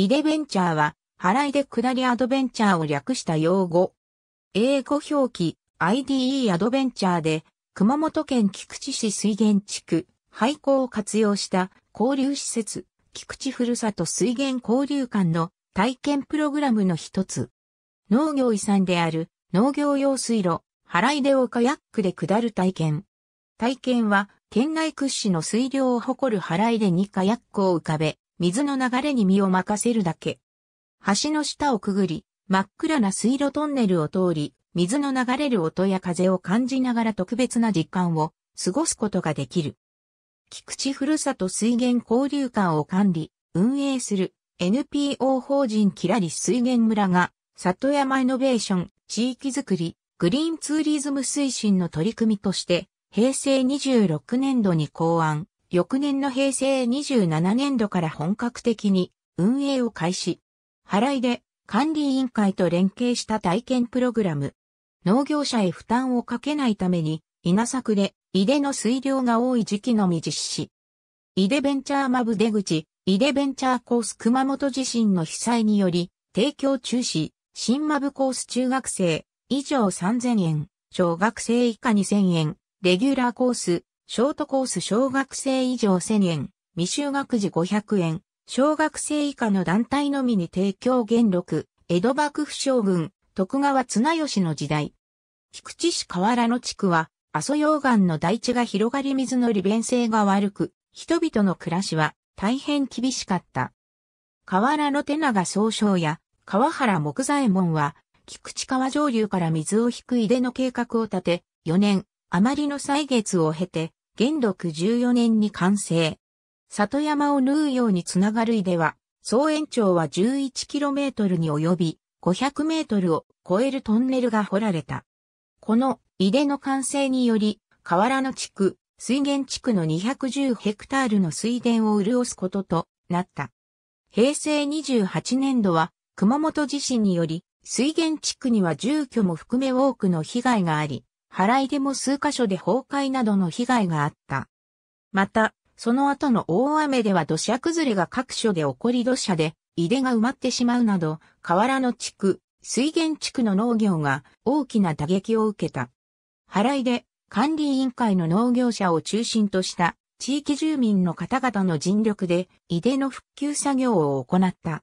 イデベンチャーは、払いで下りアドベンチャーを略した用語。英語表記 IDE アドベンチャーで、熊本県菊池市水源地区、廃校を活用した交流施設、菊池ふるさと水源交流館の体験プログラムの一つ。農業遺産である農業用水路、払い出をカヤックで下る体験。体験は県内屈指の水量を誇る払い出にカヤックを浮かべ、水の流れに身を任せるだけ。橋の下をくぐり、真っ暗な水路トンネルを通り、水の流れる音や風を感じながら特別な時間を過ごすことができる。菊池ふるさと水源交流館を管理、運営する NPO 法人キラリ水源村が、里山イノベーション、地域づくり、グリーンツーリズム推進の取り組みとして、平成26年度に考案、翌年の平成27年度から本格的に運営を開始。払いで管理委員会と連携した体験プログラム。農業者へ負担をかけないために、稲作で、井出の水量が多い時期のみ実施。井出ベンチャーマブ出口、井出ベンチャーコース熊本地震の被災により、提供中止、新マブコース中学生、以上3000円、小学生以下2000円、レギュラーコース、ショートコース小学生以上1000円、未就学児500円、小学生以下の団体のみに提供元禄、江戸幕府将軍、徳川綱吉の時代。菊池市河原の地区は、阿蘇溶岩の大地が広がり水の利便性が悪く、人々の暮らしは大変厳しかった。河原の手長総称や川原木左衛門は、菊池川上流から水を引く井出の計画を立て、4年、余りの歳月を経て、元禄14年に完成。里山を縫うようにつながる井では、総延長は 11km に及び、500m を超えるトンネルが掘られた。この井出の完成により、河原の地区、水源地区の210ヘクタールの水田を潤すこととなった。平成28年度は、熊本地震により、水源地区には住居も含め多くの被害があり、払いでも数カ所で崩壊などの被害があった。また、その後の大雨では土砂崩れが各所で起こり土砂で、井出が埋まってしまうなど、河原の地区、水源地区の農業が大きな打撃を受けた。払いで管理委員会の農業者を中心とした地域住民の方々の尽力で井出の復旧作業を行った。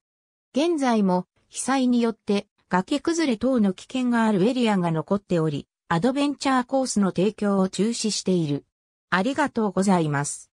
現在も被災によって崖崩れ等の危険があるエリアが残っており、アドベンチャーコースの提供を中止している。ありがとうございます。